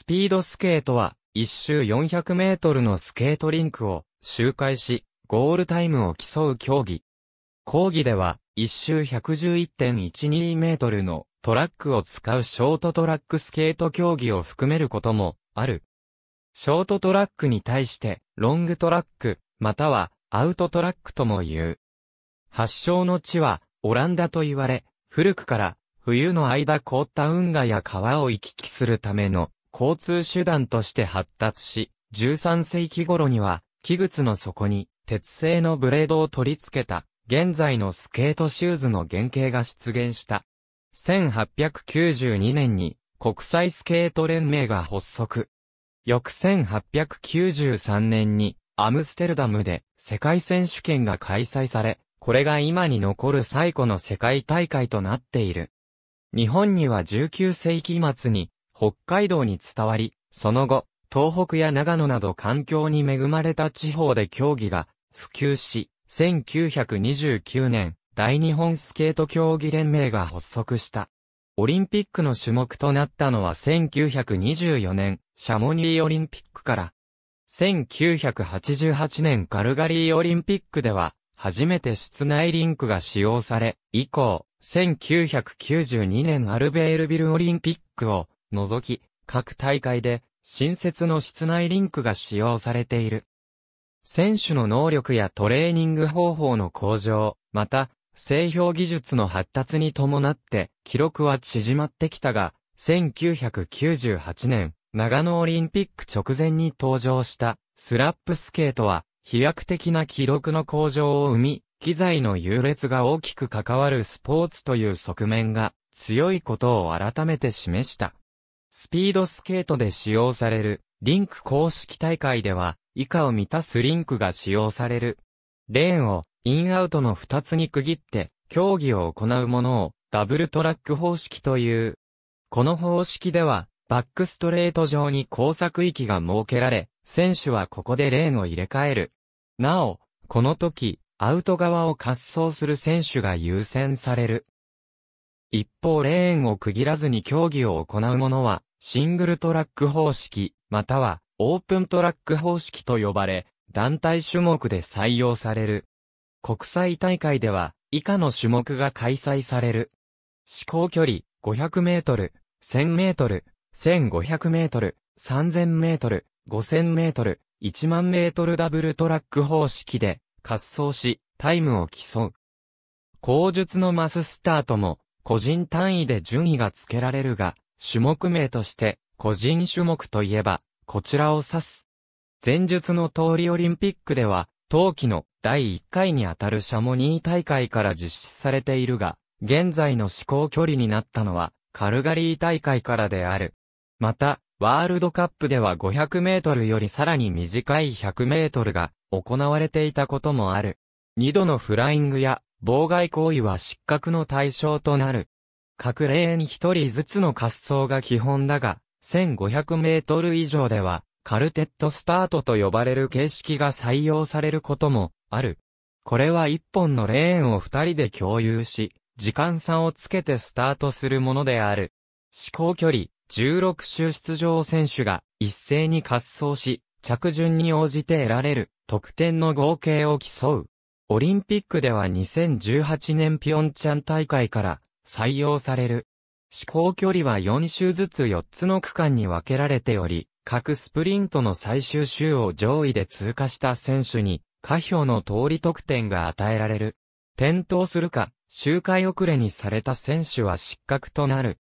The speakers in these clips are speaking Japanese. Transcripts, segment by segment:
スピードスケートは、一周400メートルのスケートリンクを周回し、ゴールタイムを競う競技。講義では、一周111.12メートルのトラックを使うショートトラックスケート競技を含めることもある。ショートトラックに対して、ロングトラック、またはアウトトラックとも言う。発祥の地は、オランダと言われ、古くから、冬の間凍った運河や川を行き来するための交通手段として発達し、13世紀頃には、器物の底に、鉄製のブレードを取り付けた、現在のスケートシューズの原型が出現した。1892年に、国際スケート連盟が発足。翌1893年に、アムステルダムで世界選手権が開催され、これが今に残る最古の世界大会となっている。日本には19世紀末に北海道に伝わり、その後、東北や長野など環境に恵まれた地方で競技が普及し、1929年、大日本スケート競技連盟が発足した。オリンピックの種目となったのは1924年、シャモニーオリンピックから。1988年カルガリーオリンピックでは、初めて室内リンクが使用され、以降、1992年アルベールビルオリンピックを除き、各大会で新設の室内リンクが使用されている。選手の能力やトレーニング方法の向上、また、製氷技術の発達に伴って記録は縮まってきたが、1998年、長野オリンピック直前に登場したスラップスケートは飛躍的な記録の向上を生み、機材の優劣が大きく関わるスポーツという側面が強いことを改めて示した。スピードスケートで使用される、リンク公式大会では、以下を満たすリンクが使用される。レーンを、インアウトの2つに区切って、競技を行うものを、ダブルトラック方式という。この方式では、バックストレート上に工作域が設けられ、選手はここでレーンを入れ替える。なお、この時、アウト側を滑走する選手が優先される。一方レーンを区切らずに競技を行うものは、シングルトラック方式、またはオープントラック方式と呼ばれ、団体種目で採用される。国際大会では、以下の種目が開催される。試行距離、500メートル、1000メートル、1500メートル、3000メートル、5000メートル、1万メートルダブルトラック方式で、滑走し、タイムを競う。後述のマススタートも、個人単位で順位が付けられるが、種目名として、個人種目といえば、こちらを指す。前述の通りオリンピックでは、冬季の第1回にあたるシャモニー大会から実施されているが、現在の試行距離になったのは、カルガリー大会からである。また、ワールドカップでは500メートルよりさらに短い100メートルが行われていたこともある。二度のフライングや妨害行為は失格の対象となる。各レーン一人ずつの滑走が基本だが、1500メートル以上では、カルテットスタートと呼ばれる形式が採用されることもある。これは一本のレーンを二人で共有し、時間差をつけてスタートするものである。試行距離、16周出場選手が一斉に滑走し、着順に応じて得られる得点の合計を競う。オリンピックでは2018年ピョンチャン大会から採用される。試行距離は4周ずつ4つの区間に分けられており、各スプリントの最終周を上位で通過した選手に、下表の通り得点が与えられる。転倒するか、周回遅れにされた選手は失格となる。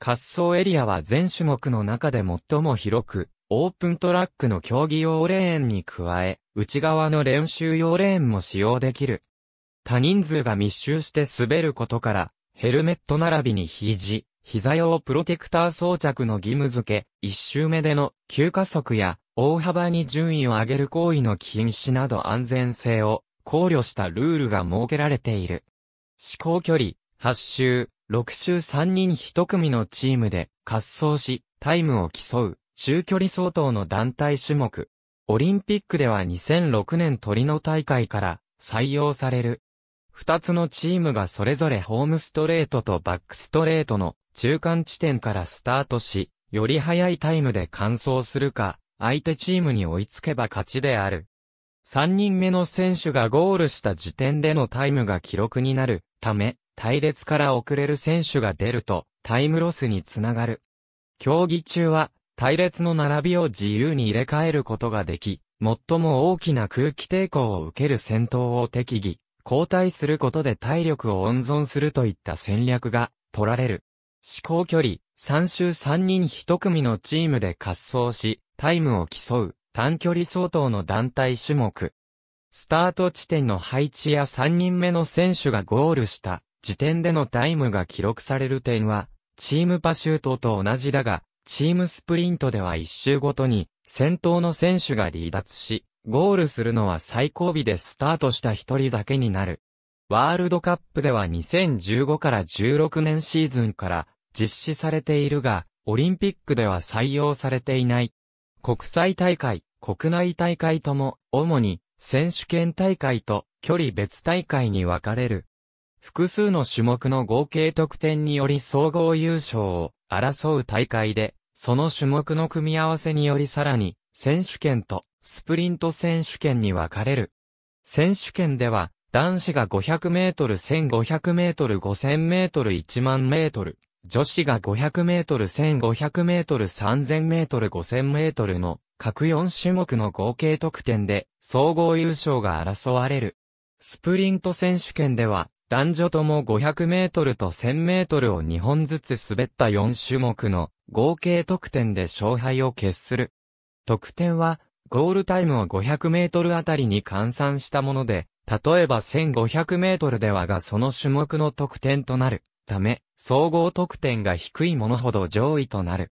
滑走エリアは全種目の中で最も広く、オープントラックの競技用レーンに加え、内側の練習用レーンも使用できる。他人数が密集して滑ることから、ヘルメット並びに肘、膝用プロテクター装着の義務付け、一周目での急加速や大幅に順位を上げる行為の禁止など安全性を考慮したルールが設けられている。試行距離、8周、6周3人1組のチームで滑走し、タイムを競う、中距離相当の団体種目。オリンピックでは2006年鳥の大会から採用される二つのチームがそれぞれホームストレートとバックストレートの中間地点からスタートし、より早いタイムで完走するか、相手チームに追いつけば勝ちである。三人目の選手がゴールした時点でのタイムが記録になるため、隊列から遅れる選手が出ると、タイムロスにつながる。競技中は、隊列の並びを自由に入れ替えることができ、最も大きな空気抵抗を受ける戦闘を適宜、交代することで体力を温存するといった戦略が取られる。思考距離、3周3人1組のチームで滑走し、タイムを競う短距離相当の団体種目。スタート地点の配置や3人目の選手がゴールした時点でのタイムが記録される点は、チームパシュートと同じだが、チームスプリントでは1周ごとに先頭の選手が離脱し、ゴールするのは最後尾でスタートした一人だけになる。ワールドカップでは2015から16年シーズンから実施されているが、オリンピックでは採用されていない。国際大会、国内大会とも、主に選手権大会と距離別大会に分かれる。複数の種目の合計得点により総合優勝を争う大会で、その種目の組み合わせによりさらに選手権とスプリント選手権に分かれる。選手権では、男子が500メートル、1500メートル、5000メートル、1万メートル、女子が500メートル、1500メートル、3000メートル、5000メートルの各4種目の合計得点で総合優勝が争われる。スプリント選手権では、男女とも500メートルと1000メートルを2本ずつ滑った4種目の合計得点で勝敗を決する。得点はゴールタイムを500メートルあたりに換算したもので、例えば1500メートルではがその種目の得点となるため、総合得点が低いものほど上位となる。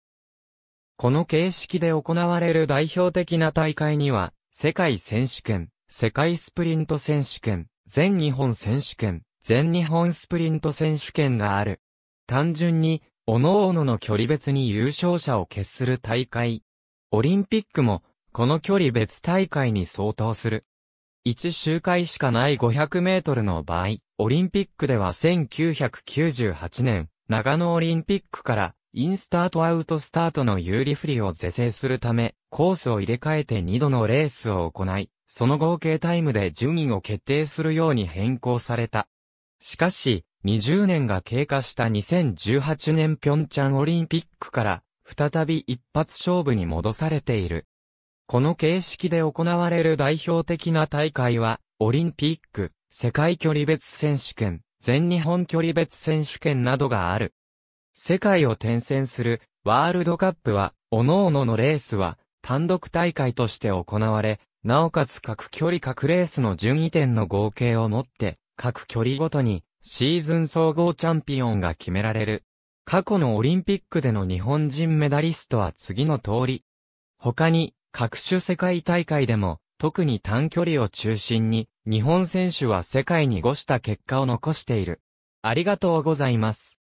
この形式で行われる代表的な大会には、世界選手権、世界スプリント選手権、全日本選手権、全日本スプリント選手権がある。単純に、各々の距離別に優勝者を決する大会。オリンピックも、この距離別大会に相当する。1周回しかない500メートルの場合、オリンピックでは1998年、長野オリンピックから、インスタートアウトスタートの有利不利を是正するため、コースを入れ替えて2度のレースを行い、その合計タイムで順位を決定するように変更された。しかし、20年が経過した2018年平昌オリンピックから、再び一発勝負に戻されている。この形式で行われる代表的な大会は、オリンピック、世界距離別選手権、全日本距離別選手権などがある。世界を転戦するワールドカップは、各々のレースは単独大会として行われ、なおかつ各距離各レースの順位点の合計をもって、各距離ごとにシーズン総合チャンピオンが決められる。過去のオリンピックでの日本人メダリストは次の通り。他に、各種世界大会でも、特に短距離を中心に、日本選手は世界に誤した結果を残している。ありがとうございます。